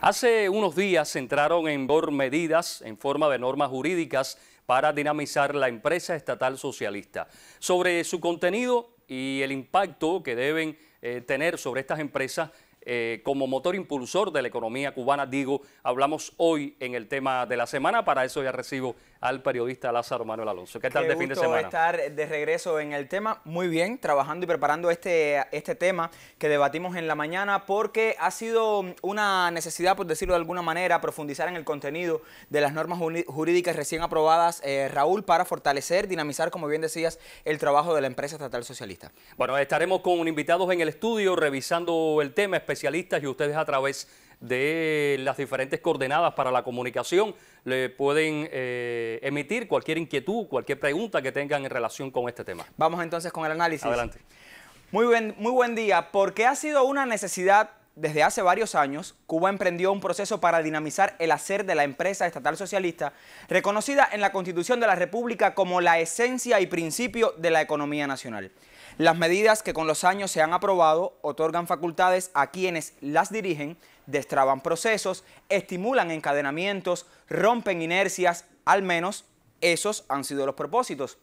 Hace unos días entraron en vigor medidas en forma de normas jurídicas para dinamizar la empresa estatal socialista. Sobre su contenido y el impacto que deben eh, tener sobre estas empresas, eh, como motor impulsor de la economía cubana, digo, hablamos hoy en el tema de la semana, para eso ya recibo al periodista Lázaro Manuel Alonso. ¿Qué tal de fin de semana? estar de regreso en el tema, muy bien, trabajando y preparando este, este tema que debatimos en la mañana, porque ha sido una necesidad, por decirlo de alguna manera, profundizar en el contenido de las normas jurídicas recién aprobadas, eh, Raúl, para fortalecer, dinamizar, como bien decías, el trabajo de la empresa estatal socialista. Bueno, estaremos con invitados en el estudio revisando el tema específico y ustedes a través de las diferentes coordenadas para la comunicación le pueden eh, emitir cualquier inquietud, cualquier pregunta que tengan en relación con este tema. Vamos entonces con el análisis. Adelante. Muy buen, muy buen día. Porque ha sido una necesidad desde hace varios años, Cuba emprendió un proceso para dinamizar el hacer de la empresa estatal socialista, reconocida en la Constitución de la República como la esencia y principio de la economía nacional. Las medidas que con los años se han aprobado otorgan facultades a quienes las dirigen, destraban procesos, estimulan encadenamientos, rompen inercias, al menos esos han sido los propósitos.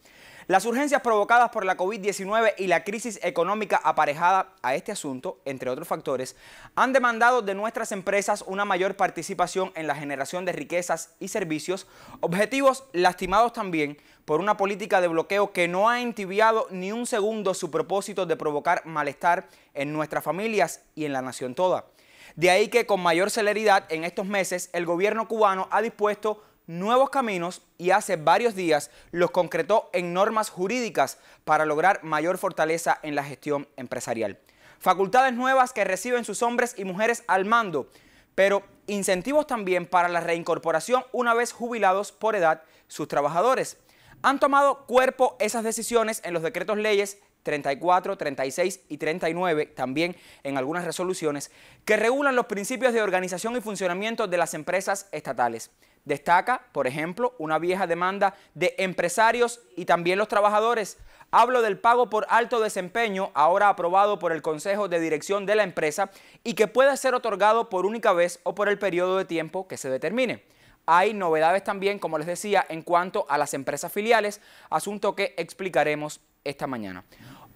Las urgencias provocadas por la COVID-19 y la crisis económica aparejada a este asunto, entre otros factores, han demandado de nuestras empresas una mayor participación en la generación de riquezas y servicios, objetivos lastimados también por una política de bloqueo que no ha entibiado ni un segundo su propósito de provocar malestar en nuestras familias y en la nación toda. De ahí que con mayor celeridad en estos meses el gobierno cubano ha dispuesto nuevos caminos y hace varios días los concretó en normas jurídicas para lograr mayor fortaleza en la gestión empresarial. Facultades nuevas que reciben sus hombres y mujeres al mando, pero incentivos también para la reincorporación una vez jubilados por edad sus trabajadores han tomado cuerpo esas decisiones en los decretos leyes 34, 36 y 39, también en algunas resoluciones, que regulan los principios de organización y funcionamiento de las empresas estatales. Destaca, por ejemplo, una vieja demanda de empresarios y también los trabajadores. Hablo del pago por alto desempeño, ahora aprobado por el Consejo de Dirección de la empresa y que pueda ser otorgado por única vez o por el periodo de tiempo que se determine. Hay novedades también, como les decía, en cuanto a las empresas filiales, asunto que explicaremos esta mañana.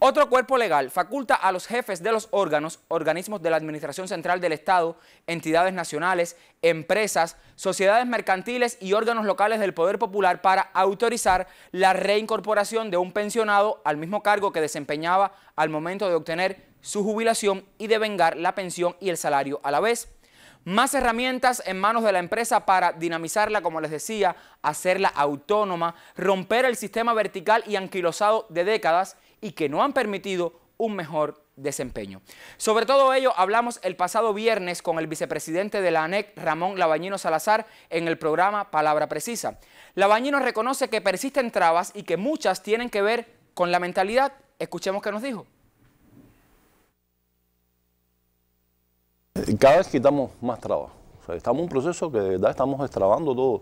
Otro cuerpo legal faculta a los jefes de los órganos, organismos de la Administración Central del Estado, entidades nacionales, empresas, sociedades mercantiles y órganos locales del Poder Popular para autorizar la reincorporación de un pensionado al mismo cargo que desempeñaba al momento de obtener su jubilación y de vengar la pensión y el salario a la vez. Más herramientas en manos de la empresa para dinamizarla, como les decía, hacerla autónoma, romper el sistema vertical y anquilosado de décadas y que no han permitido un mejor desempeño. Sobre todo ello hablamos el pasado viernes con el vicepresidente de la ANEC, Ramón Labañino Salazar, en el programa Palabra Precisa. Labañino reconoce que persisten trabas y que muchas tienen que ver con la mentalidad. Escuchemos qué nos dijo. Cada vez quitamos más trabajo. estamos en un proceso que de verdad estamos extrabando todo,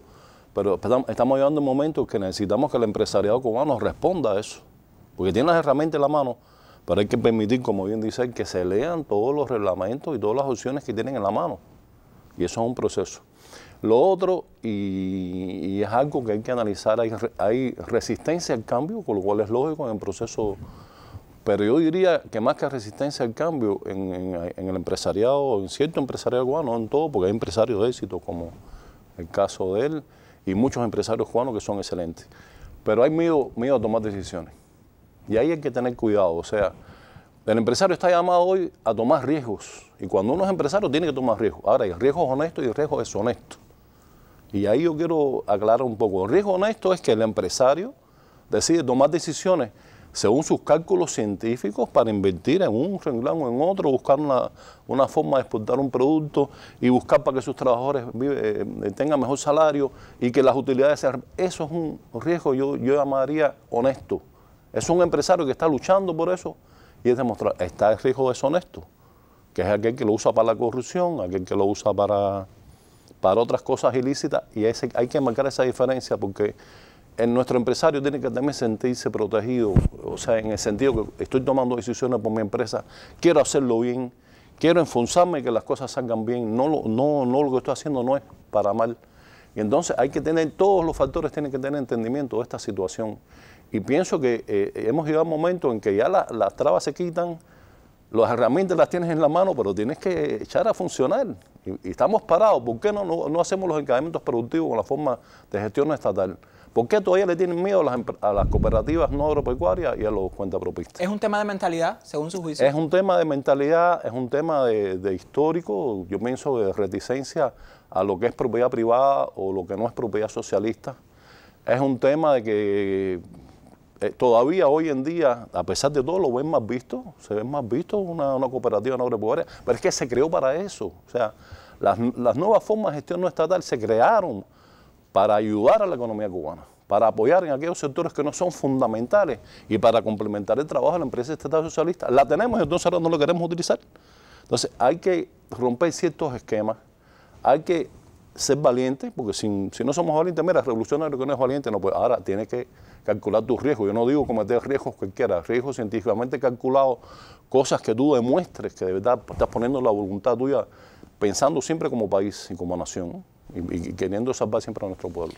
pero estamos llegando a momentos que necesitamos que el empresariado cubano responda a eso, porque tiene las herramientas en la mano, pero hay que permitir, como bien dice, que se lean todos los reglamentos y todas las opciones que tienen en la mano. Y eso es un proceso. Lo otro, y, es algo que hay que analizar, hay, hay resistencia al cambio, con lo cual es lógico en el proceso pero yo diría que más que resistencia al cambio en, el empresariado, en cierto empresariado cubano, en todo, porque hay empresarios de éxito como el caso de él y muchos empresarios cubanos que son excelentes. Pero hay miedo, miedo a tomar decisiones. Y ahí hay que tener cuidado. O sea, el empresario está llamado hoy a tomar riesgos. Y cuando uno es empresario tiene que tomar riesgos. Ahora, hay riesgos honestos y riesgos honesto. Y ahí yo quiero aclarar un poco. El riesgo honesto es que el empresario decide tomar decisiones según sus cálculos científicos para invertir en un renglón o en otro, buscar una, forma de exportar un producto y buscar para que sus trabajadores eh, tengan mejor salario y que las utilidades sean... Eso es un riesgo, yo, yo llamaría honesto. Es un empresario que está luchando por eso y es demostrar, está el riesgo deshonesto, que es aquel que lo usa para la corrupción, aquel que lo usa para, para otras cosas ilícitas y hay que marcar esa diferencia porque nuestro empresario tiene que también sentirse protegido, o sea, en el sentido que estoy tomando decisiones por mi empresa, quiero hacerlo bien, quiero y que las cosas salgan bien, no lo, no, no lo que estoy haciendo no es para mal. Y entonces hay que tener, todos los factores tienen que tener entendimiento de esta situación. Y pienso que eh, hemos llegado a un momento en que ya las trabas se quitan, las herramientas las tienes en la mano, pero tienes que echar a funcionar. Y, estamos parados. ¿Por qué no, no, no hacemos los encadenamientos productivos con la forma de gestión estatal? ¿Por qué todavía le tienen miedo a las, cooperativas no agropecuarias y a los cuentapropistas? ¿Es un tema de mentalidad, según su juicio? Es un tema de mentalidad, es un tema de, histórico, yo pienso de reticencia a lo que es propiedad privada o lo que no es propiedad socialista. Es un tema de que eh, todavía hoy en día, a pesar de todo, lo ven más visto, se ven más visto una, cooperativa no agropecuaria, pero es que se creó para eso. O sea, las nuevas formas de gestión no estatal se crearon para ayudar a la economía cubana, para apoyar en aquellos sectores que no son fundamentales y para complementar el trabajo de la empresa estatal socialista. La tenemos y entonces ahora no lo queremos utilizar. Entonces hay que romper ciertos esquemas, hay que ser valiente, porque si, no somos valientes, mira, revolucionario que no es valiente, no, pues ahora tienes que calcular tus riesgos. Yo no digo cometer riesgos cualquiera, riesgos científicamente calculados, cosas que tú demuestres que de verdad estás poniendo la voluntad tuya pensando siempre como país y como nación y, queriendo salvar siempre nuestro pueblo.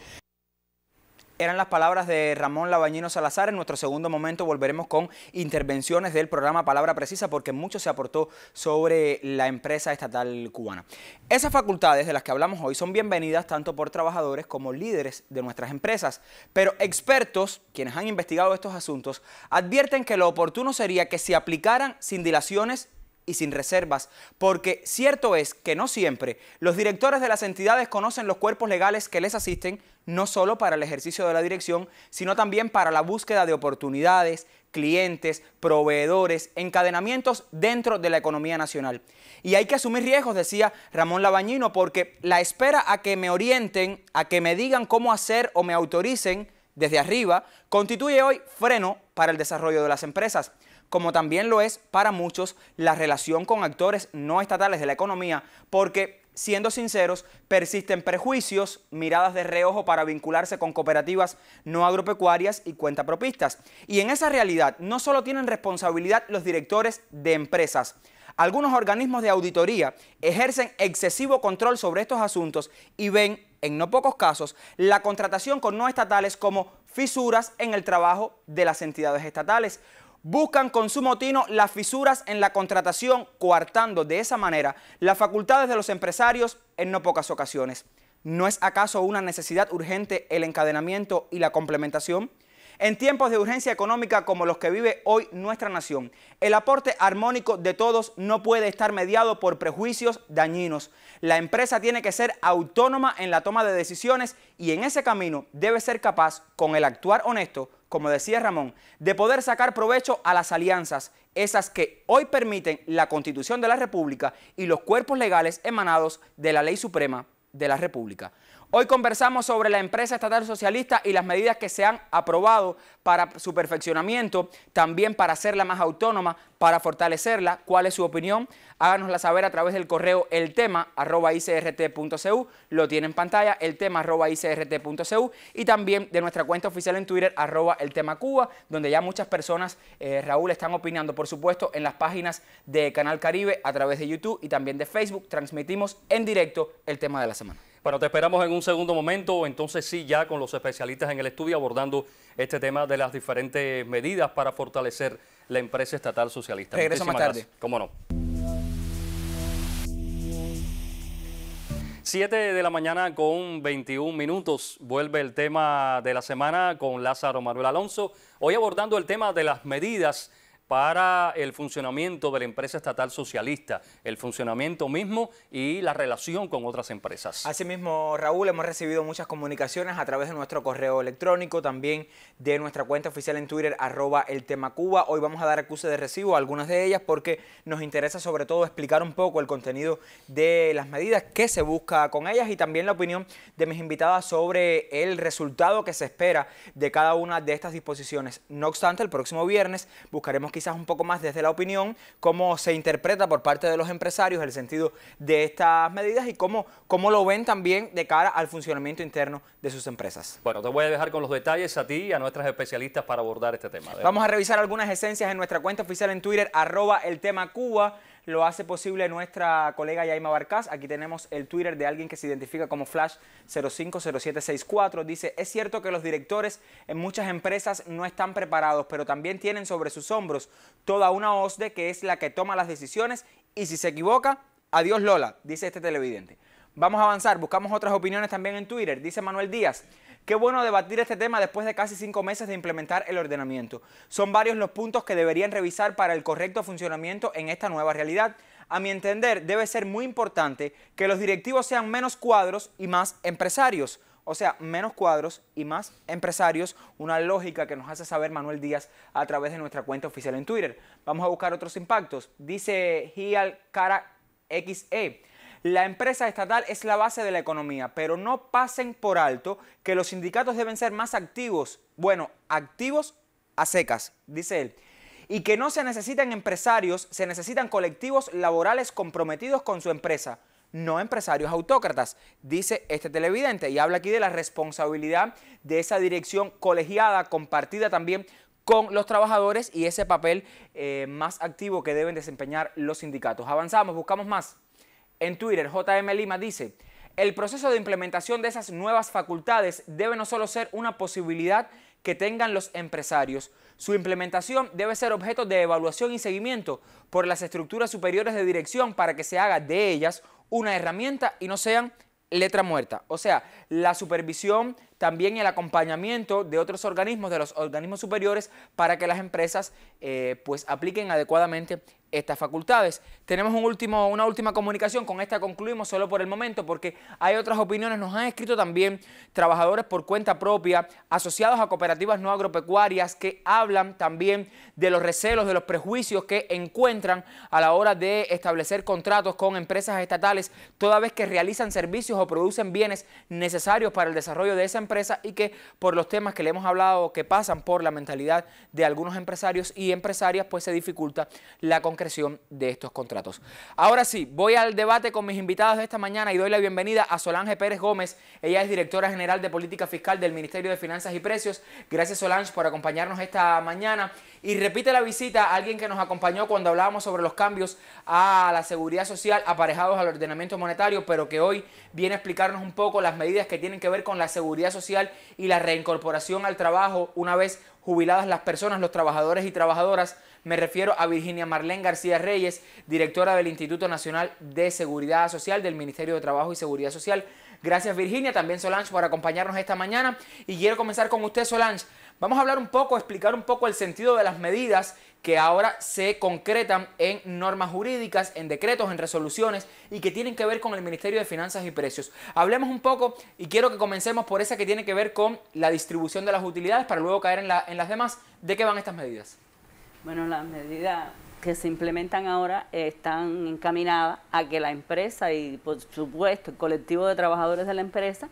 Eran las palabras de Ramón Labañino Salazar. En nuestro segundo momento volveremos con intervenciones del programa Palabra Precisa porque mucho se aportó sobre la empresa estatal cubana. Esas facultades de las que hablamos hoy son bienvenidas tanto por trabajadores como líderes de nuestras empresas, pero expertos, quienes han investigado estos asuntos, advierten que lo oportuno sería que se aplicaran sin dilaciones y sin reservas, porque cierto es que no siempre los directores de las entidades conocen los cuerpos legales que les asisten, no solo para el ejercicio de la dirección, sino también para la búsqueda de oportunidades, clientes, proveedores, encadenamientos dentro de la economía nacional. Y hay que asumir riesgos, decía Ramón Labañino, porque la espera a que me orienten, a que me digan cómo hacer o me autoricen desde arriba, constituye hoy freno para el desarrollo de las empresas como también lo es para muchos la relación con actores no estatales de la economía, porque, siendo sinceros, persisten prejuicios, miradas de reojo para vincularse con cooperativas no agropecuarias y cuentapropistas. Y en esa realidad no solo tienen responsabilidad los directores de empresas, algunos organismos de auditoría ejercen excesivo control sobre estos asuntos y ven, en no pocos casos, la contratación con no estatales como fisuras en el trabajo de las entidades estatales buscan con su motino las fisuras en la contratación, coartando de esa manera las facultades de los empresarios en no pocas ocasiones. ¿No es acaso una necesidad urgente el encadenamiento y la complementación? En tiempos de urgencia económica como los que vive hoy nuestra nación, el aporte armónico de todos no puede estar mediado por prejuicios dañinos. La empresa tiene que ser autónoma en la toma de decisiones y en ese camino debe ser capaz, con el actuar honesto, como decía Ramón, de poder sacar provecho a las alianzas, esas que hoy permiten la Constitución de la República y los cuerpos legales emanados de la Ley Suprema de la República. Hoy conversamos sobre la empresa estatal socialista y las medidas que se han aprobado para su perfeccionamiento, también para hacerla más autónoma, para fortalecerla. ¿Cuál es su opinión? Háganosla saber a través del correo el tema lo tiene en pantalla, el tema arroba y también de nuestra cuenta oficial en Twitter arroba el tema Cuba, donde ya muchas personas, eh, Raúl, están opinando, por supuesto, en las páginas de Canal Caribe a través de YouTube y también de Facebook. Transmitimos en directo el tema de la semana. Bueno, te esperamos en un segundo momento, entonces sí, ya con los especialistas en el estudio abordando este tema de las diferentes medidas para fortalecer la empresa estatal socialista. Regreso más tarde. ¿Cómo no? Siete de la mañana con 21 minutos. Vuelve el tema de la semana con Lázaro Manuel Alonso. Hoy abordando el tema de las medidas para el funcionamiento de la empresa estatal socialista, el funcionamiento mismo y la relación con otras empresas. Asimismo, Raúl, hemos recibido muchas comunicaciones a través de nuestro correo electrónico, también de nuestra cuenta oficial en Twitter, arroba el tema Cuba. Hoy vamos a dar acuse de recibo a algunas de ellas porque nos interesa sobre todo explicar un poco el contenido de las medidas que se busca con ellas y también la opinión de mis invitadas sobre el resultado que se espera de cada una de estas disposiciones. No obstante, el próximo viernes buscaremos que quizás un poco más desde la opinión, cómo se interpreta por parte de los empresarios el sentido de estas medidas y cómo, cómo lo ven también de cara al funcionamiento interno de sus empresas. Bueno, te voy a dejar con los detalles a ti y a nuestras especialistas para abordar este tema. Vamos a revisar algunas esencias en nuestra cuenta oficial en Twitter, arroba el tema Cuba lo hace posible nuestra colega Yaima Barcaz. Aquí tenemos el Twitter de alguien que se identifica como Flash050764. Dice, es cierto que los directores en muchas empresas no están preparados, pero también tienen sobre sus hombros toda una OSDE que es la que toma las decisiones y si se equivoca, adiós Lola, dice este televidente. Vamos a avanzar, buscamos otras opiniones también en Twitter, dice Manuel Díaz. Qué bueno debatir este tema después de casi cinco meses de implementar el ordenamiento. Son varios los puntos que deberían revisar para el correcto funcionamiento en esta nueva realidad. A mi entender, debe ser muy importante que los directivos sean menos cuadros y más empresarios. O sea, menos cuadros y más empresarios, una lógica que nos hace saber Manuel Díaz a través de nuestra cuenta oficial en Twitter. Vamos a buscar otros impactos. Dice Gial Cara XE. La empresa estatal es la base de la economía, pero no pasen por alto que los sindicatos deben ser más activos, bueno, activos a secas, dice él y que no se necesitan empresarios, se necesitan colectivos laborales comprometidos con su empresa, no empresarios autócratas, dice este televidente, y habla aquí de la responsabilidad de esa dirección colegiada, compartida también con los trabajadores y ese papel eh, más activo que deben desempeñar los sindicatos. Avanzamos, buscamos más. En Twitter, JM Lima dice, el proceso de implementación de esas nuevas facultades debe no solo ser una posibilidad que tengan los empresarios, su implementación debe ser objeto de evaluación y seguimiento por las estructuras superiores de dirección para que se haga de ellas una herramienta y no sean letra muerta. O sea, la supervisión, también el acompañamiento de otros organismos, de los organismos superiores, para que las empresas eh, pues apliquen adecuadamente estas facultades. Tenemos un último, una última comunicación, con esta concluimos solo por el momento porque hay otras opiniones, nos han escrito también trabajadores por cuenta propia, asociados a cooperativas no agropecuarias que hablan también de los recelos, de los prejuicios que encuentran a la hora de establecer contratos con empresas estatales toda vez que realizan servicios o producen bienes necesarios para el desarrollo de esa empresa y que por los temas que le hemos hablado que pasan por la mentalidad de algunos empresarios y empresarias pues se dificulta la conclusión creación de estos contratos. Ahora sí, voy al debate con mis invitados de esta mañana y doy la bienvenida a Solange Pérez Gómez. Ella es directora general de Política Fiscal del Ministerio de Finanzas y Precios. Gracias Solange por acompañarnos esta mañana. Y repite la visita a alguien que nos acompañó cuando hablábamos sobre los cambios a la seguridad social aparejados al ordenamiento monetario, pero que hoy viene a explicarnos un poco las medidas que tienen que ver con la seguridad social y la reincorporación al trabajo una vez jubiladas las personas, los trabajadores y trabajadoras. Me refiero a Virginia Marlene García Reyes, directora del Instituto Nacional de Seguridad Social del Ministerio de Trabajo y Seguridad Social. Gracias Virginia, también Solange por acompañarnos esta mañana. Y quiero comenzar con usted Solange. Vamos a hablar un poco, explicar un poco el sentido de las medidas que ahora se concretan en normas jurídicas, en decretos, en resoluciones y que tienen que ver con el Ministerio de Finanzas y Precios. Hablemos un poco y quiero que comencemos por esa que tiene que ver con la distribución de las utilidades para luego caer en, las demás. ¿De qué van estas medidas? Bueno, las medidas que se implementan ahora están encaminadas a que la empresa y por supuesto el colectivo de trabajadores de la empresa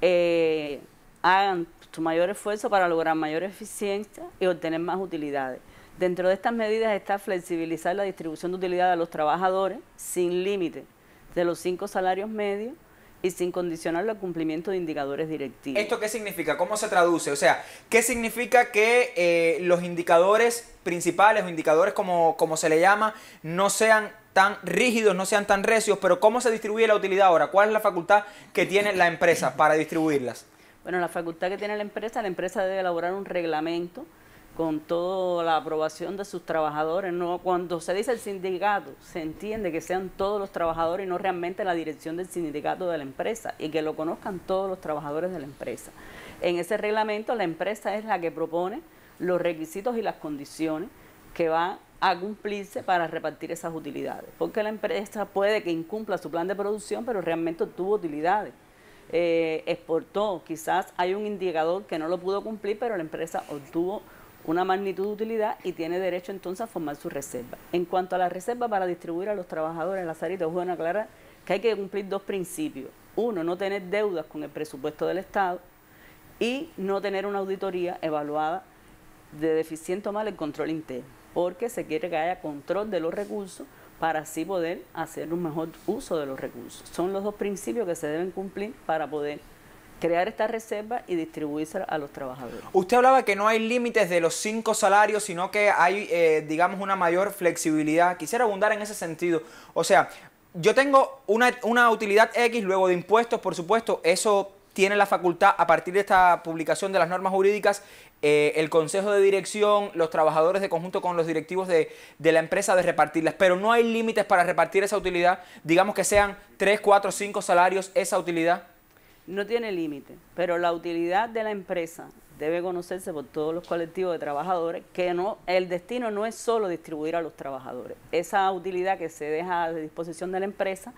eh, hagan su mayor esfuerzo para lograr mayor eficiencia y obtener más utilidades. Dentro de estas medidas está flexibilizar la distribución de utilidad a los trabajadores sin límite de los cinco salarios medios y sin condicionarlo al cumplimiento de indicadores directivos. ¿Esto qué significa? ¿Cómo se traduce? O sea, ¿qué significa que eh, los indicadores principales o indicadores como, como se le llama no sean tan rígidos, no sean tan recios, pero ¿cómo se distribuye la utilidad ahora? ¿Cuál es la facultad que tiene la empresa para distribuirlas? Bueno, la facultad que tiene la empresa, la empresa debe elaborar un reglamento con toda la aprobación de sus trabajadores. No, cuando se dice el sindicato, se entiende que sean todos los trabajadores y no realmente la dirección del sindicato de la empresa y que lo conozcan todos los trabajadores de la empresa. En ese reglamento la empresa es la que propone los requisitos y las condiciones que van a cumplirse para repartir esas utilidades, porque la empresa puede que incumpla su plan de producción, pero realmente obtuvo utilidades. Eh, exportó, quizás hay un indicador que no lo pudo cumplir, pero la empresa obtuvo una magnitud de utilidad y tiene derecho entonces a formar su reserva. En cuanto a la reserva para distribuir a los trabajadores en la Sarita, a aclarar que hay que cumplir dos principios. Uno, no tener deudas con el presupuesto del Estado y no tener una auditoría evaluada de deficiente o mal el control interno, porque se quiere que haya control de los recursos para así poder hacer un mejor uso de los recursos. Son los dos principios que se deben cumplir para poder crear esta reserva y distribuirla a los trabajadores. Usted hablaba que no hay límites de los cinco salarios, sino que hay, eh, digamos, una mayor flexibilidad. Quisiera abundar en ese sentido. O sea, yo tengo una, utilidad X, luego de impuestos, por supuesto, eso tiene la facultad, a partir de esta publicación de las normas jurídicas, eh, el consejo de dirección, los trabajadores de conjunto con los directivos de, la empresa de repartirlas. Pero no hay límites para repartir esa utilidad, digamos que sean tres, cuatro, cinco salarios esa utilidad no tiene límite, pero la utilidad de la empresa debe conocerse por todos los colectivos de trabajadores, que no, el destino no es solo distribuir a los trabajadores. Esa utilidad que se deja a disposición de la empresa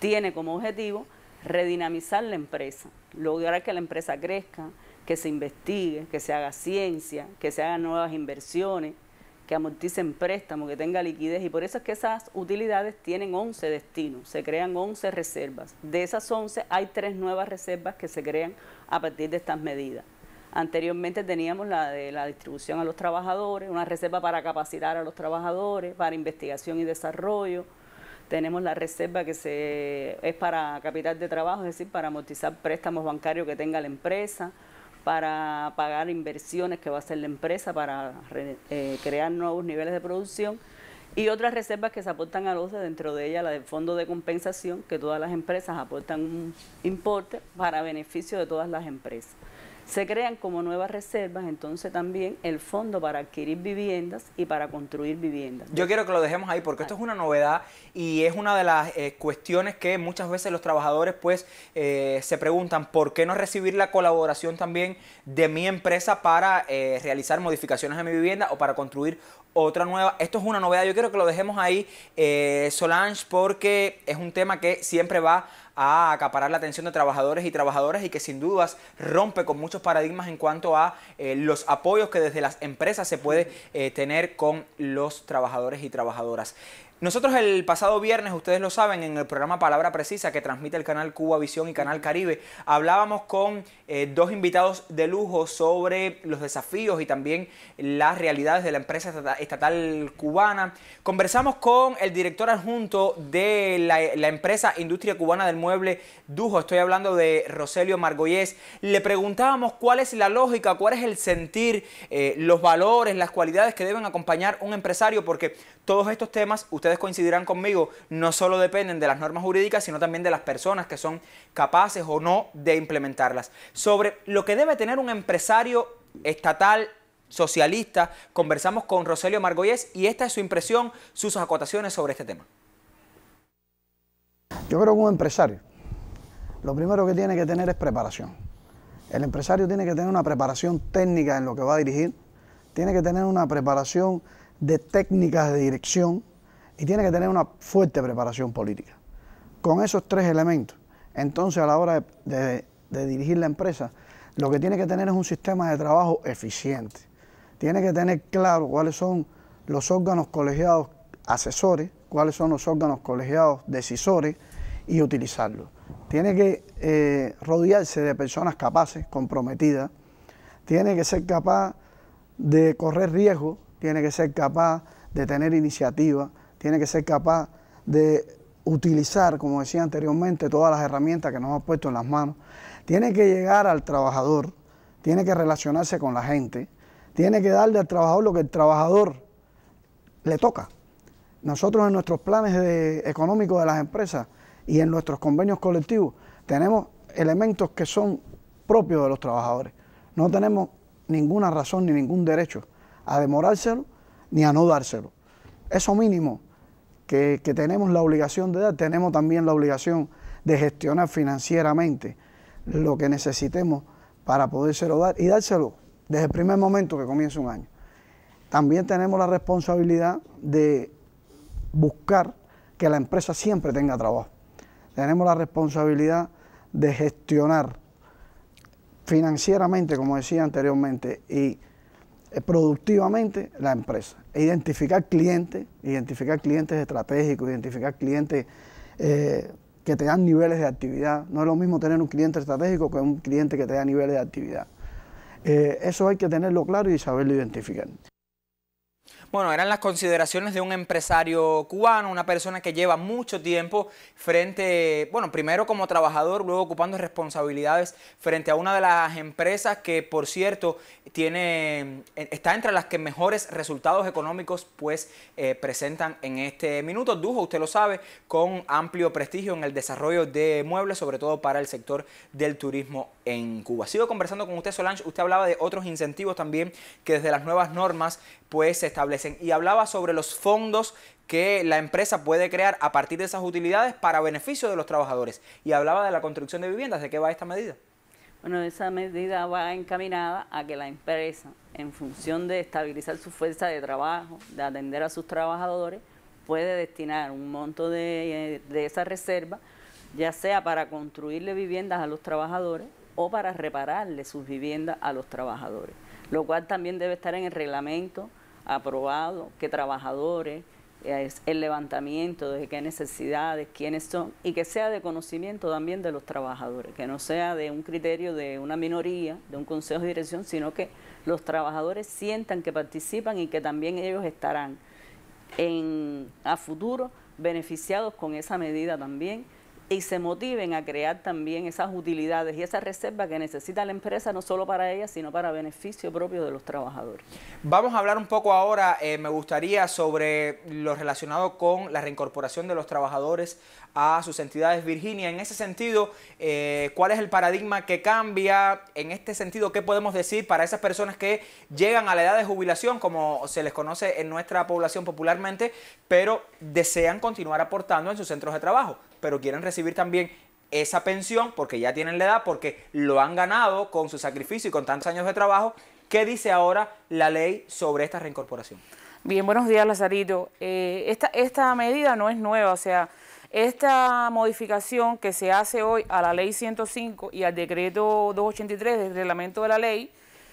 tiene como objetivo redinamizar la empresa, lograr que la empresa crezca, que se investigue, que se haga ciencia, que se hagan nuevas inversiones, que amorticen préstamos, que tenga liquidez. Y por eso es que esas utilidades tienen 11 destinos, se crean 11 reservas. De esas 11 hay tres nuevas reservas que se crean a partir de estas medidas. Anteriormente teníamos la de la distribución a los trabajadores, una reserva para capacitar a los trabajadores, para investigación y desarrollo. Tenemos la reserva que se, es para capital de trabajo, es decir, para amortizar préstamos bancarios que tenga la empresa para pagar inversiones que va a hacer la empresa para eh, crear nuevos niveles de producción y otras reservas que se aportan a los dentro de ella la del fondo de compensación, que todas las empresas aportan un importe para beneficio de todas las empresas. Se crean como nuevas reservas, entonces también el fondo para adquirir viviendas y para construir viviendas. Yo quiero que lo dejemos ahí porque esto es una novedad y es una de las eh, cuestiones que muchas veces los trabajadores pues eh, se preguntan por qué no recibir la colaboración también de mi empresa para eh, realizar modificaciones a mi vivienda o para construir otra nueva. Esto es una novedad, yo quiero que lo dejemos ahí, Solange, porque es un tema que siempre va a acaparar la atención de trabajadores y trabajadoras y que sin dudas rompe con muchos paradigmas en cuanto a eh, los apoyos que desde las empresas se puede eh, tener con los trabajadores y trabajadoras. Nosotros el pasado viernes, ustedes lo saben, en el programa Palabra Precisa que transmite el canal Cuba Visión y Canal Caribe, hablábamos con eh, dos invitados de lujo sobre los desafíos y también las realidades de la empresa estatal cubana. Conversamos con el director adjunto de la, empresa Industria Cubana del Mueble Dujo, estoy hablando de Roselio Margoyés. Le preguntábamos cuál es la lógica, cuál es el sentir, eh, los valores, las cualidades que deben acompañar un empresario, porque todos estos temas ustedes coincidirán conmigo, no solo dependen de las normas jurídicas, sino también de las personas que son capaces o no de implementarlas. Sobre lo que debe tener un empresario estatal socialista, conversamos con Roselio Margoyes y esta es su impresión, sus acotaciones sobre este tema. Yo creo que un empresario, lo primero que tiene que tener es preparación. El empresario tiene que tener una preparación técnica en lo que va a dirigir, tiene que tener una preparación de técnicas de dirección, y tiene que tener una fuerte preparación política. Con esos tres elementos, entonces a la hora de, dirigir la empresa, lo que tiene que tener es un sistema de trabajo eficiente. Tiene que tener claro cuáles son los órganos colegiados asesores, cuáles son los órganos colegiados decisores y utilizarlos. Tiene que eh, rodearse de personas capaces, comprometidas. Tiene que ser capaz de correr riesgos... tiene que ser capaz de tener iniciativa, tiene que ser capaz de utilizar, como decía anteriormente, todas las herramientas que nos ha puesto en las manos. Tiene que llegar al trabajador, tiene que relacionarse con la gente, tiene que darle al trabajador lo que el trabajador le toca. Nosotros en nuestros planes económicos de las empresas y en nuestros convenios colectivos tenemos elementos que son propios de los trabajadores. No tenemos ninguna razón ni ningún derecho a demorárselo ni a no dárselo. Eso mínimo que, tenemos la obligación de dar, tenemos también la obligación de gestionar financieramente lo que necesitemos para podérselo dar y dárselo desde el primer momento que comienza un año. También tenemos la responsabilidad de buscar que la empresa siempre tenga trabajo. Tenemos la responsabilidad de gestionar financieramente, como decía anteriormente, y eh, productivamente la empresa. Identificar clientes, identificar clientes estratégicos, identificar clientes eh, que te dan niveles de actividad. No es lo mismo tener un cliente estratégico que un cliente que te da niveles de actividad. Eh, eso hay que tenerlo claro y saberlo identificar. Bueno, eran las consideraciones de un empresario cubano, una persona que lleva mucho tiempo frente, bueno, primero como trabajador, luego ocupando responsabilidades frente a una de las empresas que, por cierto, tiene, eh, está entre las que mejores resultados económicos pues eh, presentan en este minuto. Dujo, usted lo sabe, con amplio prestigio en el desarrollo de muebles, sobre todo para el sector del turismo en Cuba. Sigo conversando con usted, Solange. Usted hablaba de otros incentivos también que desde las nuevas normas pues se establecen y hablaba sobre los fondos que la empresa puede crear a partir de esas utilidades para beneficio de los trabajadores. Y hablaba de la construcción de viviendas. ¿De qué va esta medida? Bueno, esa medida va encaminada a que la empresa, en función de estabilizar su fuerza de trabajo, de atender a sus trabajadores, puede destinar un monto de, de esa reserva, ya sea para construirle viviendas a los trabajadores o para repararle sus viviendas a los trabajadores, lo cual también debe estar en el reglamento aprobado, qué trabajadores, es el levantamiento, de qué necesidades, quiénes son, y que sea de conocimiento también de los trabajadores, que no sea de un criterio de una minoría, de un consejo de dirección, sino que los trabajadores sientan que participan y que también ellos estarán en, a futuro beneficiados con esa medida también y se motiven a crear también esas utilidades y esa reserva que necesita la empresa, no solo para ella, sino para beneficio propio de los trabajadores. Vamos a hablar un poco ahora, eh, me gustaría, sobre lo relacionado con la reincorporación de los trabajadores a sus entidades Virginia. En ese sentido, eh, ¿cuál es el paradigma que cambia? En este sentido, ¿qué podemos decir para esas personas que llegan a la edad de jubilación, como se les conoce en nuestra población popularmente, pero desean continuar aportando en sus centros de trabajo? pero quieren recibir también esa pensión porque ya tienen la edad, porque lo han ganado con su sacrificio y con tantos años de trabajo. ¿Qué dice ahora la ley sobre esta reincorporación? Bien, buenos días, Lazarito. Eh, esta, esta medida no es nueva, o sea, esta modificación que se hace hoy a la ley 105 y al decreto 283 del reglamento de la ley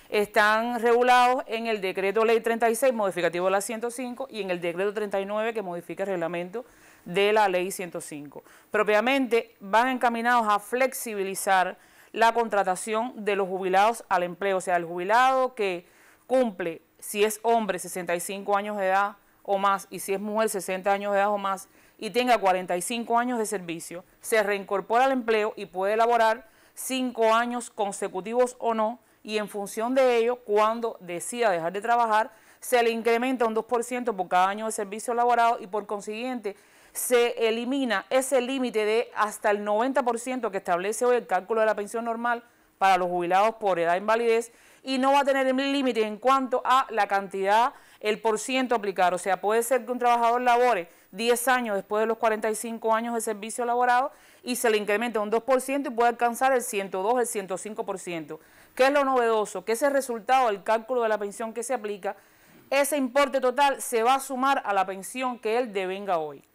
están regulados en el decreto ley 36 modificativo de la 105 y en el decreto 39 que modifica el reglamento de la Ley 105. Propiamente van encaminados a flexibilizar la contratación de los jubilados al empleo, o sea, el jubilado que cumple, si es hombre, 65 años de edad o más, y si es mujer, 60 años de edad o más, y tenga 45 años de servicio, se reincorpora al empleo y puede elaborar cinco años consecutivos o no, y en función de ello, cuando decida dejar de trabajar, se le incrementa un 2% por cada año de servicio elaborado y por consiguiente se elimina ese límite de hasta el 90% que establece hoy el cálculo de la pensión normal para los jubilados por edad de invalidez y no va a tener límite en cuanto a la cantidad, el por ciento aplicar. O sea, puede ser que un trabajador labore 10 años después de los 45 años de servicio laborado y se le incrementa un 2% y puede alcanzar el 102, el 105%. ¿Qué es lo novedoso? Que ese resultado del cálculo de la pensión que se aplica, ese importe total se va a sumar a la pensión que él devenga hoy.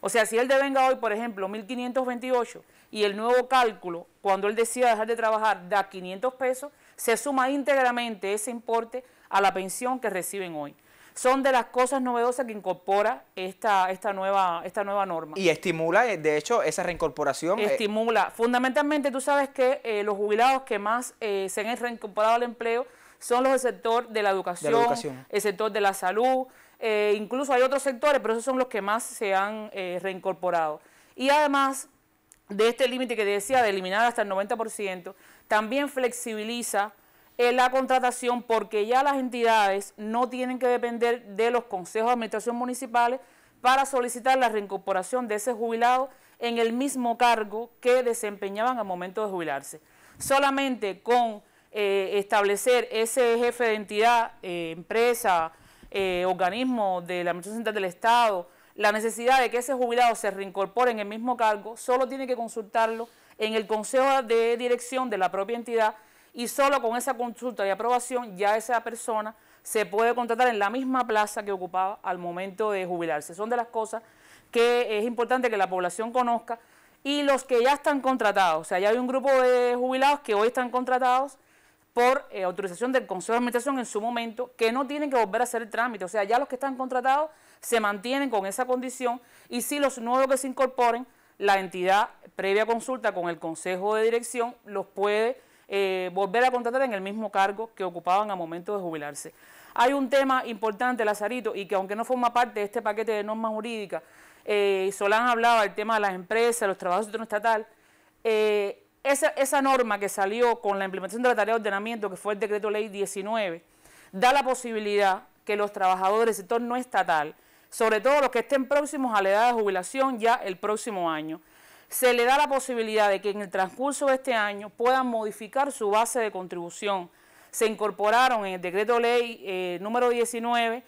O sea, si él devenga hoy, por ejemplo, 1.528 y el nuevo cálculo, cuando él decida dejar de trabajar, da 500 pesos, se suma íntegramente ese importe a la pensión que reciben hoy. Son de las cosas novedosas que incorpora esta, esta, nueva, esta nueva norma. Y estimula, eh, de hecho, esa reincorporación. Eh, estimula. Fundamentalmente, tú sabes que eh, los jubilados que más se han reincorporado al empleo son los del sector de la educación. el sector de la salud, eh, incluso hay otros sectores, pero esos son los que más se han eh, reincorporado. Y además de este límite que decía de eliminar hasta el 90%, también flexibiliza eh, la contratación porque ya las entidades no tienen que depender de los consejos de administración municipales para solicitar la reincorporación de ese jubilado en el mismo cargo que desempeñaban al momento de jubilarse. Solamente con establecer ese jefe de entidad, empresa, eh, organismo de la Administración Central del Estado, la necesidad de que ese jubilado se reincorpore en el mismo cargo, solo tiene que consultarlo en el consejo de dirección de la propia entidad y solo con esa consulta y aprobación ya esa persona se puede contratar en la misma plaza que ocupaba al momento de jubilarse. Son de las cosas que es importante que la población conozca y los que ya están contratados, o sea, ya hay un grupo de jubilados que hoy están contratados por eh, autorización del Consejo de Administración en su momento, que no tienen que volver a hacer el trámite. O sea, ya los que están contratados se mantienen con esa condición y si los nuevos que se incorporen, la entidad, previa consulta con el Consejo de Dirección, los puede eh, volver a contratar en el mismo cargo que ocupaban a momento de jubilarse. Hay un tema importante, Lazarito, y que aunque no forma parte de este paquete de normas jurídicas, eh, Solán hablaba del tema de las empresas, los trabajos de estatal, eh, esa, norma que salió con la implementación de la tarea de ordenamiento, que fue el decreto ley 19, da la posibilidad que los trabajadores del sector no estatal, sobre todo los que estén próximos a la edad de jubilación ya el próximo año, se le da la posibilidad de que en el transcurso de este año puedan modificar su base de contribución. Se incorporaron en el decreto ley eh, número 19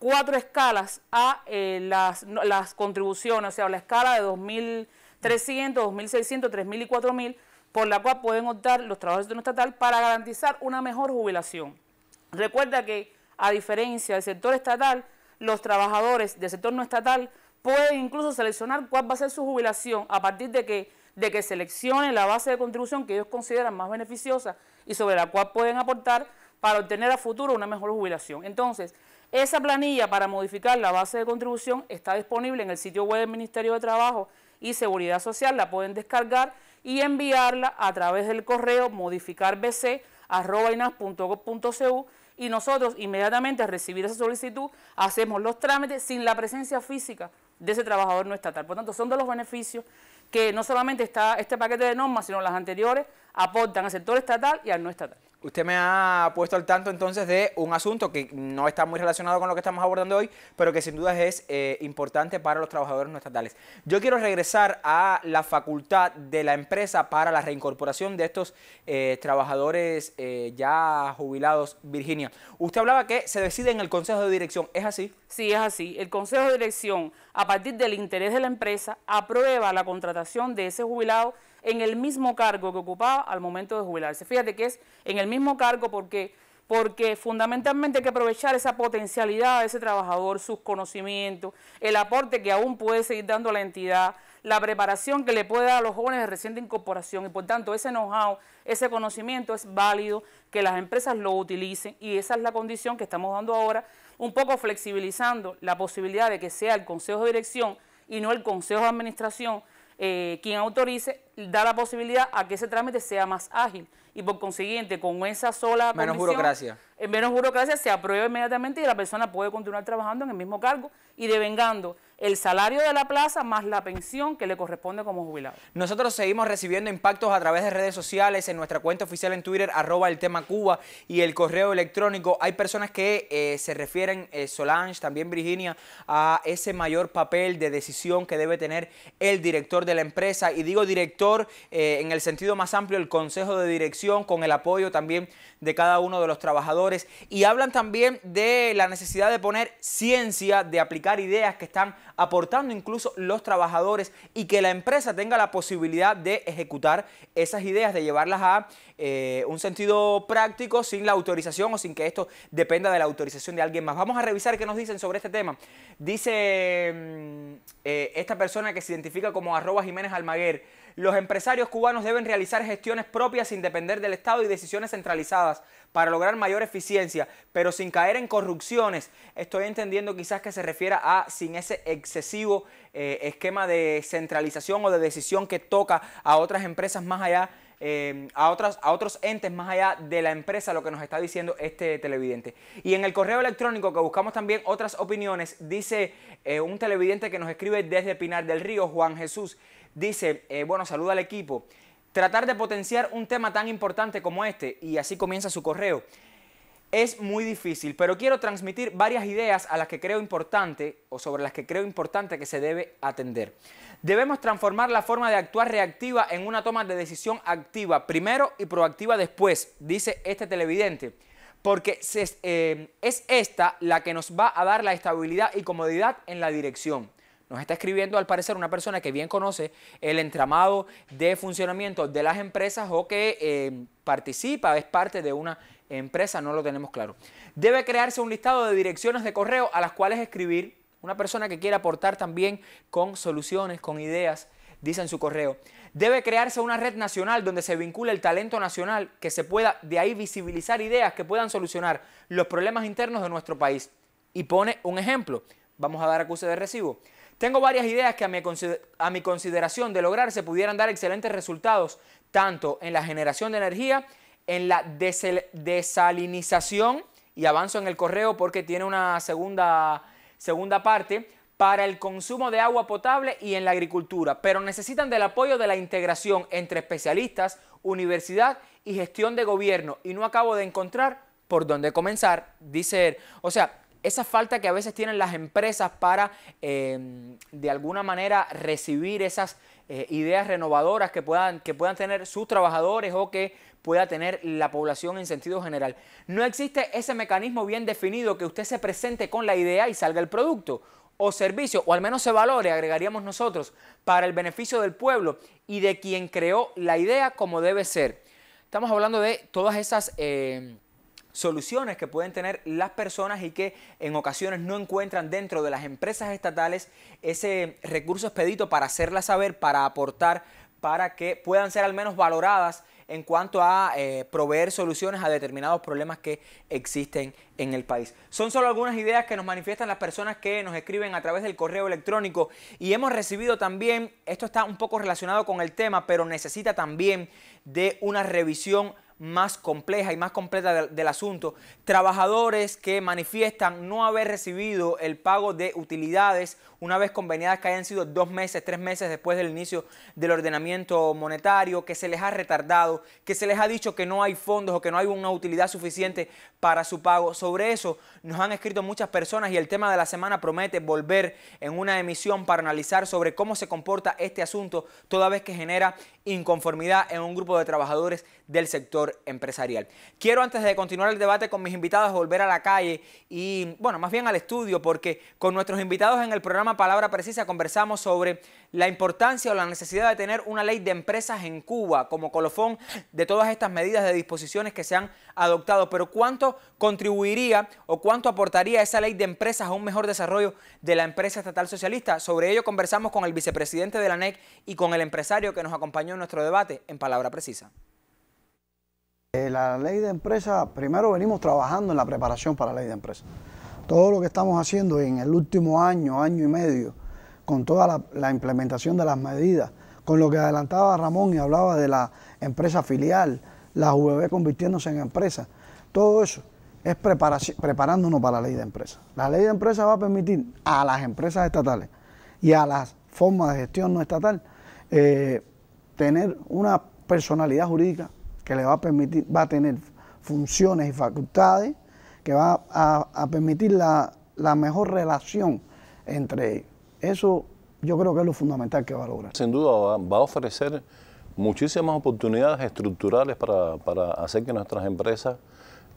cuatro escalas a eh, las, las, contribuciones, o sea, la escala de 2.300, 2.600, 3.000 y 4.000, por la cual pueden optar los trabajadores de estatal para garantizar una mejor jubilación. Recuerda que, a diferencia del sector estatal, los trabajadores del sector no estatal pueden incluso seleccionar cuál va a ser su jubilación a partir de que, de que seleccionen la base de contribución que ellos consideran más beneficiosa y sobre la cual pueden aportar para obtener a futuro una mejor jubilación. Entonces, esa planilla para modificar la base de contribución está disponible en el sitio web del Ministerio de Trabajo y Seguridad Social, la pueden descargar y enviarla a través del correo modificarbc.inas.gov.cu y nosotros inmediatamente al recibir esa solicitud hacemos los trámites sin la presencia física de ese trabajador no estatal. Por tanto, son de los beneficios que no solamente está este paquete de normas, sino las anteriores aportan al sector estatal y al no estatal. Usted me ha puesto al tanto entonces de un asunto que no está muy relacionado con lo que estamos abordando hoy, pero que sin duda es eh, importante para los trabajadores no estatales. Yo quiero regresar a la facultad de la empresa para la reincorporación de estos eh, trabajadores eh, ya jubilados, Virginia. Usted hablaba que se decide en el Consejo de Dirección, ¿es así? Sí, es así. El Consejo de Dirección, a partir del interés de la empresa, aprueba la contratación de ese jubilado en el mismo cargo que ocupaba al momento de jubilarse. Fíjate que es en el mismo cargo porque, porque fundamentalmente hay que aprovechar esa potencialidad de ese trabajador, sus conocimientos, el aporte que aún puede seguir dando la entidad, la preparación que le puede dar a los jóvenes de reciente incorporación y por tanto ese know-how, ese conocimiento es válido que las empresas lo utilicen y esa es la condición que estamos dando ahora, un poco flexibilizando la posibilidad de que sea el consejo de dirección y no el consejo de administración eh, quien autorice da la posibilidad a que ese trámite sea más ágil y por consiguiente con esa sola menos burocracia eh, menos burocracia se aprueba inmediatamente y la persona puede continuar trabajando en el mismo cargo y devengando el salario de la plaza más la pensión que le corresponde como jubilado. Nosotros seguimos recibiendo impactos a través de redes sociales, en nuestra cuenta oficial en Twitter, arroba el tema Cuba y el correo electrónico. Hay personas que eh, se refieren, eh, Solange, también Virginia, a ese mayor papel de decisión que debe tener el director de la empresa. Y digo director eh, en el sentido más amplio, el consejo de dirección, con el apoyo también de cada uno de los trabajadores. Y hablan también de la necesidad de poner ciencia, de aplicar ideas que están aportando incluso los trabajadores y que la empresa tenga la posibilidad de ejecutar esas ideas, de llevarlas a eh, un sentido práctico sin la autorización o sin que esto dependa de la autorización de alguien más. Vamos a revisar qué nos dicen sobre este tema. Dice mm, eh, esta persona que se identifica como arroba Jiménez Almaguer los empresarios cubanos deben realizar gestiones propias sin depender del Estado y decisiones centralizadas para lograr mayor eficiencia, pero sin caer en corrupciones. Estoy entendiendo quizás que se refiera a sin ese excesivo eh, esquema de centralización o de decisión que toca a otras empresas más allá eh, a, otras, a otros entes más allá de la empresa, lo que nos está diciendo este televidente. Y en el correo electrónico que buscamos también otras opiniones, dice eh, un televidente que nos escribe desde Pinar del Río, Juan Jesús, dice, eh, bueno, saluda al equipo, tratar de potenciar un tema tan importante como este, y así comienza su correo, es muy difícil, pero quiero transmitir varias ideas a las que creo importante o sobre las que creo importante que se debe atender. Debemos transformar la forma de actuar reactiva en una toma de decisión activa, primero y proactiva después, dice este televidente porque eh, es esta la que nos va a dar la estabilidad y comodidad en la dirección. Nos está escribiendo al parecer una persona que bien conoce el entramado de funcionamiento de las empresas o que eh, participa, es parte de una empresa, no lo tenemos claro. Debe crearse un listado de direcciones de correo a las cuales escribir. Una persona que quiera aportar también con soluciones, con ideas, dice en su correo. Debe crearse una red nacional donde se vincule el talento nacional, que se pueda de ahí visibilizar ideas que puedan solucionar los problemas internos de nuestro país. Y pone un ejemplo. Vamos a dar acuse de recibo. Tengo varias ideas que a mi, consideración de lograr se pudieran dar excelentes resultados, tanto en la generación de energía, en la desalinización, y avanzo en el correo porque tiene una segunda, segunda parte, para el consumo de agua potable y en la agricultura, pero necesitan del apoyo de la integración entre especialistas, universidad y gestión de gobierno y no acabo de encontrar por dónde comenzar, dice él. O sea, esa falta que a veces tienen las empresas para em, de alguna manera recibir esas eh, ideas renovadoras que puedan, que puedan tener sus trabajadores o que pueda tener la población en sentido general. No existe ese mecanismo bien definido que usted se presente con la idea y salga el producto o servicio, o al menos se valore, agregaríamos nosotros, para el beneficio del pueblo y de quien creó la idea como debe ser. Estamos hablando de todas esas... Em, soluciones que pueden tener las personas y que en ocasiones no encuentran dentro de las empresas estatales ese recurso expedito para hacerlas saber, para aportar, para que puedan ser al menos valoradas en cuanto a eh, proveer soluciones a determinados problemas que existen en el país. Son solo algunas ideas que nos manifiestan las personas que nos escriben a través del correo electrónico y hemos recibido también, esto está un poco relacionado con el tema, pero necesita también de una revisión más compleja y más completa del, asunto. Trabajadores que manifiestan no haber recibido el pago de utilidades una vez convenidas que hayan sido dos meses, tres meses después del inicio del ordenamiento monetario, que se les ha retardado, que se les ha dicho que no hay fondos o que no hay una utilidad suficiente para su pago. Sobre eso nos han escrito muchas personas y el tema de la semana promete volver en una emisión para analizar sobre cómo se comporta este asunto toda vez que genera inconformidad en un grupo de trabajadores del sector empresarial. Quiero antes de continuar el debate con mis invitados volver a la calle y, bueno, más bien al estudio, porque con nuestros invitados en el programa Palabra Precisa conversamos sobre la importancia o la necesidad de tener una ley de empresas en Cuba como colofón de todas estas medidas de disposiciones que se han adoptado. Pero ¿cuánto contribuiría o cuánto aportaría esa ley de empresas a un mejor desarrollo de la empresa estatal socialista? Sobre ello conversamos con el vicepresidente de la NEC y con el empresario que nos acompañó en nuestro debate en Palabra Precisa. Eh, la ley de empresa, primero venimos trabajando en la preparación para la ley de empresa. Todo lo que estamos haciendo en el último año, año y medio, con toda la, implementación de las medidas, con lo que adelantaba Ramón y hablaba de la empresa filial, la UBB convirtiéndose en empresa, todo eso es preparándonos para la ley de empresa. La ley de empresa va a permitir a las empresas estatales y a las formas de gestión no estatal eh, tener una personalidad jurídica que le va a permitir, va a tener funciones y facultades que va a, permitir la, mejor relación entre ellos. Eso yo creo que es lo fundamental que va a lograr. Sin duda va, a ofrecer muchísimas oportunidades estructurales para, hacer que nuestras empresas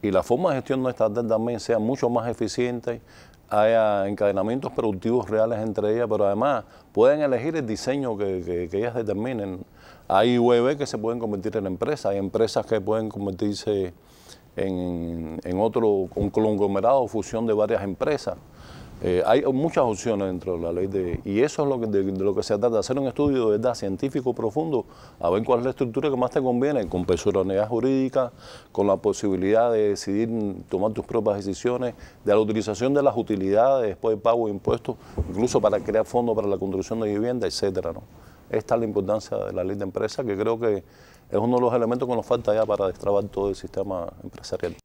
y la forma de gestión no estatal también sean mucho más eficientes, haya encadenamientos productivos reales entre ellas, pero además pueden elegir el diseño que ellas determinen. Hay UEB que se pueden convertir en empresas, hay empresas que pueden convertirse en, otro un conglomerado, fusión de varias empresas. Eh, hay muchas opciones dentro de la ley de, y eso es lo de, lo que se trata, hacer un estudio de verdad científico profundo, a ver cuál es la estructura que más te conviene, con personalidad jurídica, con la posibilidad de decidir, tomar tus propias decisiones, de la utilización de las utilidades, después de pago de impuestos, incluso para crear fondos para la construcción de vivienda, etcétera, ¿no? Esta es la importancia de la ley de empresa, que creo que es uno de los elementos que nos falta ya para destrabar todo el sistema empresarial.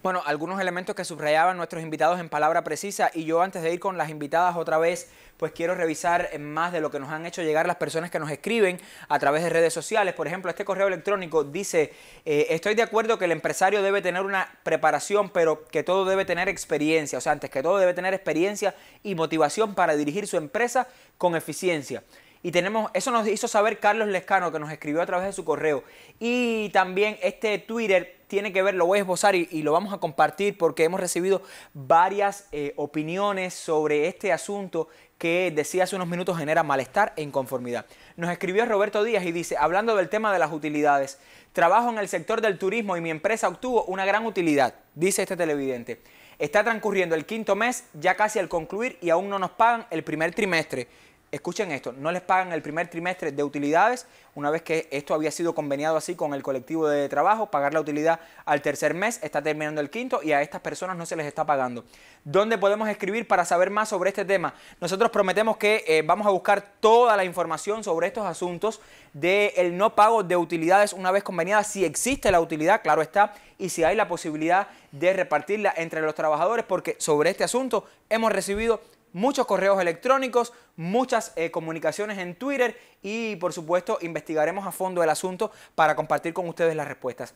Bueno, algunos elementos que subrayaban nuestros invitados en palabra precisa y yo antes de ir con las invitadas otra vez, pues quiero revisar más de lo que nos han hecho llegar las personas que nos escriben a través de redes sociales. Por ejemplo, este correo electrónico dice, eh, estoy de acuerdo que el empresario debe tener una preparación, pero que todo debe tener experiencia. O sea, antes que todo debe tener experiencia y motivación para dirigir su empresa con eficiencia. Y tenemos, eso nos hizo saber Carlos Lescano, que nos escribió a través de su correo. Y también este Twitter tiene que ver, lo voy a esbozar y, lo vamos a compartir porque hemos recibido varias eh, opiniones sobre este asunto que decía hace unos minutos genera malestar e inconformidad. Nos escribió Roberto Díaz y dice, hablando del tema de las utilidades, trabajo en el sector del turismo y mi empresa obtuvo una gran utilidad, dice este televidente. Está transcurriendo el quinto mes, ya casi al concluir, y aún no nos pagan el primer trimestre. Escuchen esto, no les pagan el primer trimestre de utilidades, una vez que esto había sido conveniado así con el colectivo de trabajo, pagar la utilidad al tercer mes, está terminando el quinto y a estas personas no se les está pagando. ¿Dónde podemos escribir para saber más sobre este tema? Nosotros prometemos que eh, vamos a buscar toda la información sobre estos asuntos del no pago de utilidades una vez conveniada, si existe la utilidad, claro está, y si hay la posibilidad de repartirla entre los trabajadores, porque sobre este asunto hemos recibido muchos correos electrónicos, muchas eh, comunicaciones en Twitter y por supuesto investigaremos a fondo el asunto para compartir con ustedes las respuestas.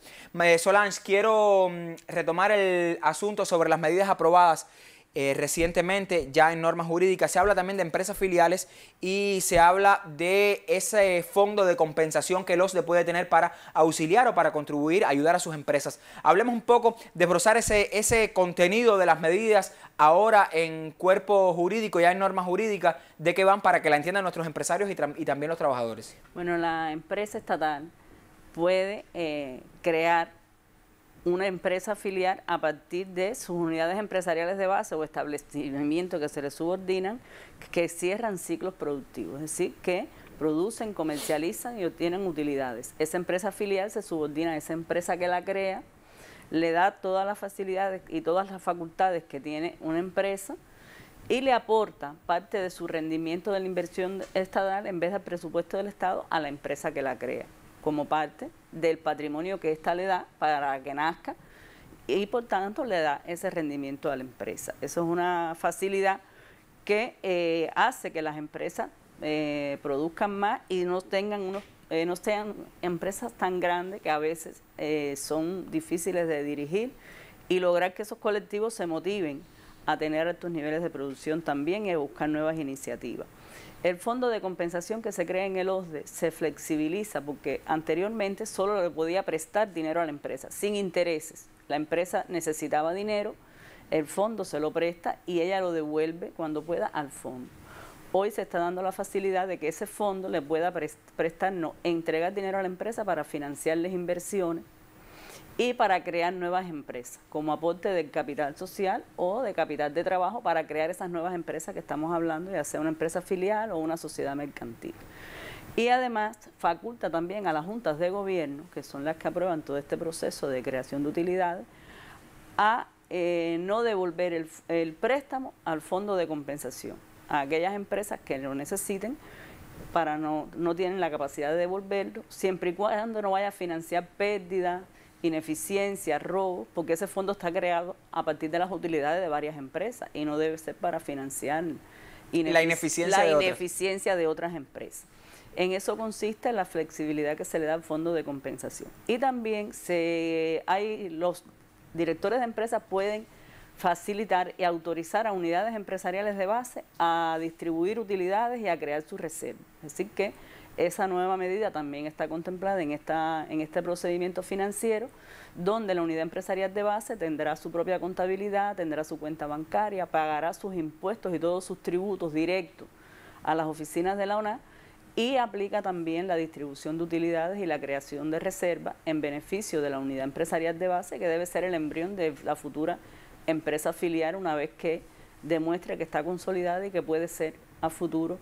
Solange, quiero mm, retomar el asunto sobre las medidas aprobadas eh, recientemente ya en normas jurídicas. Se habla también de empresas filiales y se habla de ese fondo de compensación que el OSDE puede tener para auxiliar o para contribuir, ayudar a sus empresas. Hablemos un poco, de desbrozar ese, ese contenido de las medidas ahora en cuerpo jurídico, ya en normas jurídicas, de qué van para que la entiendan nuestros empresarios y, también los trabajadores. Bueno, la empresa estatal puede eh, crear una empresa filial a partir de sus unidades empresariales de base o establecimientos que se le subordinan, que cierran ciclos productivos, es decir, que producen, comercializan y obtienen utilidades. Esa empresa filial se subordina a esa empresa que la crea, le da todas las facilidades y todas las facultades que tiene una empresa y le aporta parte de su rendimiento de la inversión estatal en vez del presupuesto del Estado a la empresa que la crea como parte del patrimonio que ésta le da para que nazca y por tanto le da ese rendimiento a la empresa. Eso es una facilidad que eh, hace que las empresas eh, produzcan más y no tengan eh, no sean empresas tan grandes que a veces son difíciles de dirigir y lograr que esos colectivos se motiven a tener estos niveles de producción también y a buscar nuevas iniciativas. El fondo de compensación que se crea en el OSDE se flexibiliza porque anteriormente solo le podía prestar dinero a la empresa, sin intereses. La empresa necesitaba dinero, el fondo se lo presta y ella lo devuelve cuando pueda al fondo. Hoy se está dando la facilidad de que ese fondo le pueda prestar, entregar dinero a la empresa para financiarles inversiones y para crear nuevas empresas, como aporte del capital social o de capital de trabajo para crear esas nuevas empresas que estamos hablando, ya sea una empresa filial o una sociedad mercantil. Y además faculta también a las juntas de gobierno, que son las que aprueban todo este proceso de creación de utilidades, a eh, no devolver el, el préstamo al fondo de compensación, a aquellas empresas que lo necesiten para no, no tienen la capacidad de devolverlo, siempre y cuando no vaya a financiar pérdidas, ineficiencia, robo, porque ese fondo está creado a partir de las utilidades de varias empresas y no debe ser para financiar la, ineficiencia, de otras. empresas. En eso consiste la flexibilidad que se le da al fondo de compensación. Y también se, hay, los directores de empresas pueden facilitar y autorizar a unidades empresariales de base a distribuir utilidades y a crear sus reservas. Así que esa nueva medida también está contemplada en, esta, en este procedimiento financiero, donde la unidad empresarial de base tendrá su propia contabilidad, tendrá su cuenta bancaria, pagará sus impuestos y todos sus tributos directos a las oficinas de la ONA y aplica también la distribución de utilidades y la creación de reservas en beneficio de la unidad empresarial de base, que debe ser el embrión de la futura empresa filial una vez que demuestre que está consolidada y que puede ser a futuro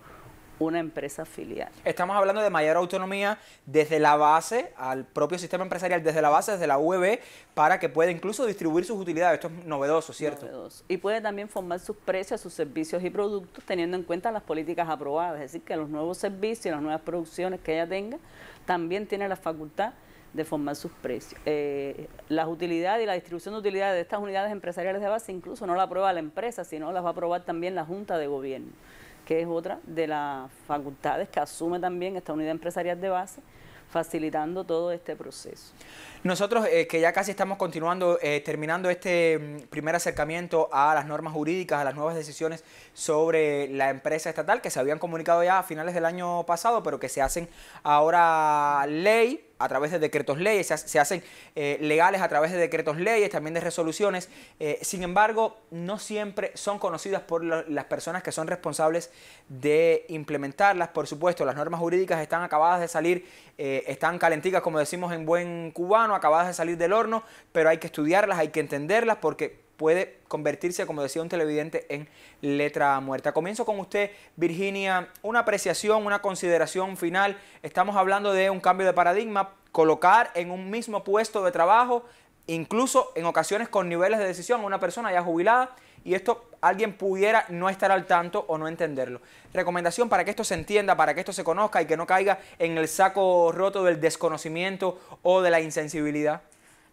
una empresa filial. Estamos hablando de mayor autonomía desde la base al propio sistema empresarial, desde la base, desde la UEB, para que pueda incluso distribuir sus utilidades. Esto es novedoso, ¿cierto? Novedoso. Y puede también formar sus precios, sus servicios y productos teniendo en cuenta las políticas aprobadas. Es decir, que los nuevos servicios, y las nuevas producciones que ella tenga, también tiene la facultad de formar sus precios. Eh, las utilidades y la distribución de utilidades de estas unidades empresariales de base incluso no la aprueba la empresa, sino las va a aprobar también la Junta de Gobierno que es otra de las facultades que asume también esta unidad empresarial de base, facilitando todo este proceso. Nosotros, eh, que ya casi estamos continuando, eh, terminando este mm, primer acercamiento a las normas jurídicas, a las nuevas decisiones sobre la empresa estatal, que se habían comunicado ya a finales del año pasado, pero que se hacen ahora ley a través de decretos leyes, se, hacen eh, legales a través de decretos leyes, también de resoluciones. sin embargo, no siempre son conocidas por las personas que son responsables de implementarlas. Por supuesto, las normas jurídicas están acabadas de salir, están calenticas, como decimos en buen cubano acabadas de salir del horno, pero hay que estudiarlas, hay que entenderlas porque puede convertirse, como decía un televidente, en letra muerta. Comienzo con usted, Virginia, una apreciación, una consideración final. Estamos hablando de un cambio de paradigma, colocar en un mismo puesto de trabajo, incluso en ocasiones con niveles de decisión, a una persona ya jubilada y esto alguien pudiera no estar al tanto o no entenderlo. Recomendación para que esto se entienda, para que esto se conozca y que no caiga en el saco roto del desconocimiento o de la insensibilidad.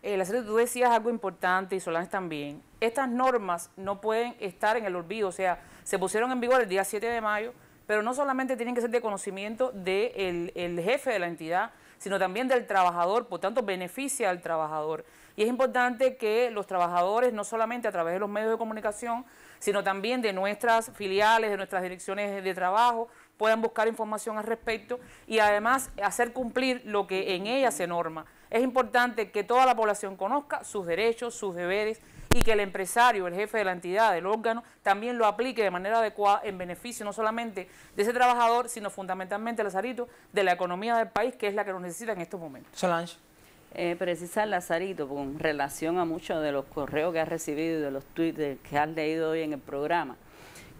Eh, la serie, tú decías algo importante y Solanes también. Estas normas no pueden estar en el olvido, o sea, se pusieron en vigor el día 7 de mayo, pero no solamente tienen que ser de conocimiento del jefe de la entidad, sino también del trabajador, por tanto beneficia al trabajador. Y es importante que los trabajadores, no solamente a través de los medios de comunicación, sino también de nuestras filiales, de nuestras direcciones de trabajo, puedan buscar información al respecto y además hacer cumplir lo que en ella se norma. Es importante que toda la población conozca sus derechos, sus deberes y que el empresario, el jefe de la entidad, del órgano, también lo aplique de manera adecuada en beneficio no solamente de ese trabajador, sino fundamentalmente, Lazarito, de la economía del país, que es la que nos necesita en estos momentos. Solange eh, precisa Lazarito con relación a muchos de los correos que has recibido y de los tweets que has leído hoy en el programa,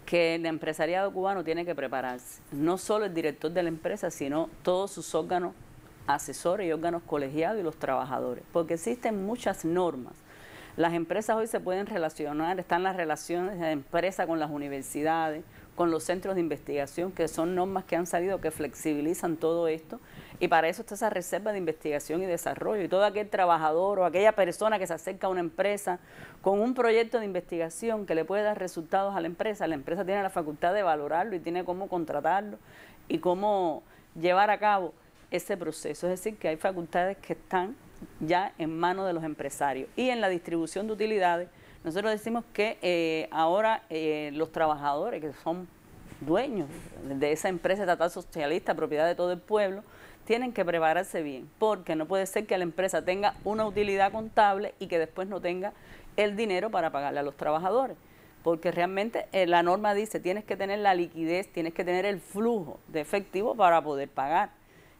que el empresariado cubano tiene que prepararse, no solo el director de la empresa, sino todos sus órganos asesores y órganos colegiados y los trabajadores, porque existen muchas normas. Las empresas hoy se pueden relacionar, están las relaciones de empresa con las universidades, con los centros de investigación, que son normas que han salido que flexibilizan todo esto y para eso está esa reserva de investigación y desarrollo. Y todo aquel trabajador o aquella persona que se acerca a una empresa con un proyecto de investigación que le puede dar resultados a la empresa, la empresa tiene la facultad de valorarlo y tiene cómo contratarlo y cómo llevar a cabo ese proceso. Es decir, que hay facultades que están ya en manos de los empresarios. Y en la distribución de utilidades, nosotros decimos que eh, ahora eh, los trabajadores que son dueños de esa empresa estatal socialista, propiedad de todo el pueblo, tienen que prepararse bien, porque no puede ser que la empresa tenga una utilidad contable y que después no tenga el dinero para pagarle a los trabajadores, porque realmente eh, la norma dice tienes que tener la liquidez, tienes que tener el flujo de efectivo para poder pagar.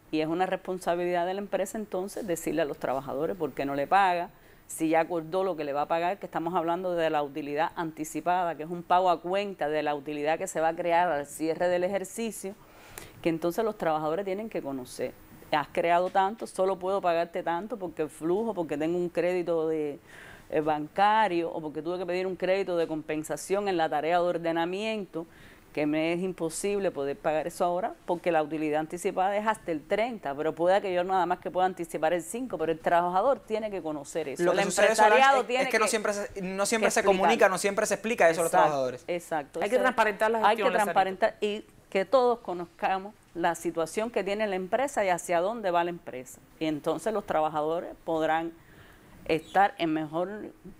Y es una responsabilidad de la empresa entonces decirle a los trabajadores por qué no le paga, si ya acordó lo que le va a pagar, que estamos hablando de la utilidad anticipada, que es un pago a cuenta de la utilidad que se va a crear al cierre del ejercicio que entonces los trabajadores tienen que conocer. Has creado tanto, solo puedo pagarte tanto porque flujo, porque tengo un crédito de eh, bancario o porque tuve que pedir un crédito de compensación en la tarea de ordenamiento, que me es imposible poder pagar eso ahora porque la utilidad anticipada es hasta el 30, pero pueda que yo nada más que pueda anticipar el 5, pero el trabajador tiene que conocer eso. Lo que el empresariado es, tiene que, no siempre se, no siempre se comunica, no siempre se explica eso a los trabajadores. Exacto. Hay que transparentar las Hay que transparentar y que todos conozcamos la situación que tiene la empresa y hacia dónde va la empresa. Y entonces los trabajadores podrán estar en mejor,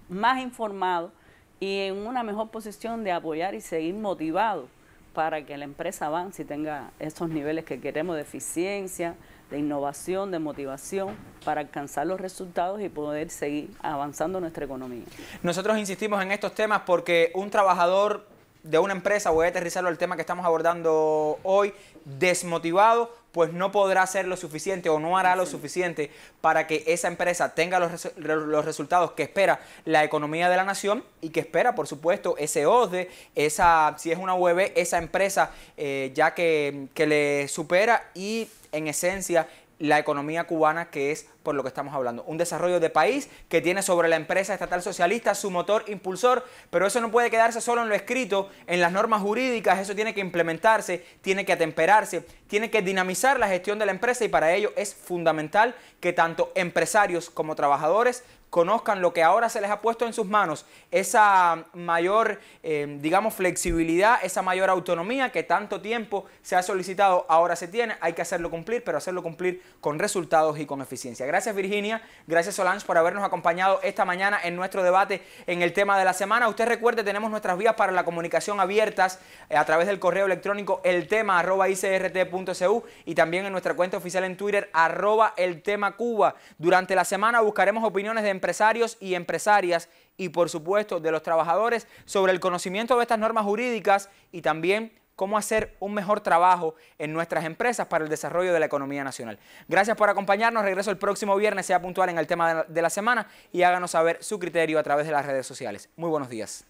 más informados y en una mejor posición de apoyar y seguir motivados para que la empresa avance y tenga esos niveles que queremos de eficiencia, de innovación, de motivación para alcanzar los resultados y poder seguir avanzando nuestra economía. Nosotros insistimos en estos temas porque un trabajador de una empresa, voy a aterrizarlo al tema que estamos abordando hoy, desmotivado, pues no podrá ser lo suficiente o no hará lo suficiente para que esa empresa tenga los, resultados que espera la economía de la nación y que espera, por supuesto, ese ODE, esa, si es una UEB, esa empresa eh, ya que, que le supera y en esencia la economía cubana, que es por lo que estamos hablando. Un desarrollo de país que tiene sobre la empresa estatal socialista su motor impulsor, pero eso no puede quedarse solo en lo escrito, en las normas jurídicas, eso tiene que implementarse, tiene que atemperarse, tiene que dinamizar la gestión de la empresa y para ello es fundamental que tanto empresarios como trabajadores conozcan lo que ahora se les ha puesto en sus manos, esa mayor, eh, digamos, flexibilidad, esa mayor autonomía que tanto tiempo se ha solicitado, ahora se tiene, hay que hacerlo cumplir, pero hacerlo cumplir con resultados y con eficiencia. Gracias Virginia, gracias Solange por habernos acompañado esta mañana en nuestro debate en el tema de la semana. Usted recuerde, tenemos nuestras vías para la comunicación abiertas eh, a través del correo electrónico el tema arroba y también en nuestra cuenta oficial en Twitter arroba el tema Cuba. Durante la semana buscaremos opiniones de empresarios y empresarias y por supuesto de los trabajadores sobre el conocimiento de estas normas jurídicas y también cómo hacer un mejor trabajo en nuestras empresas para el desarrollo de la economía nacional. Gracias por acompañarnos. Regreso el próximo viernes, sea puntual en el tema de la semana y háganos saber su criterio a través de las redes sociales. Muy buenos días.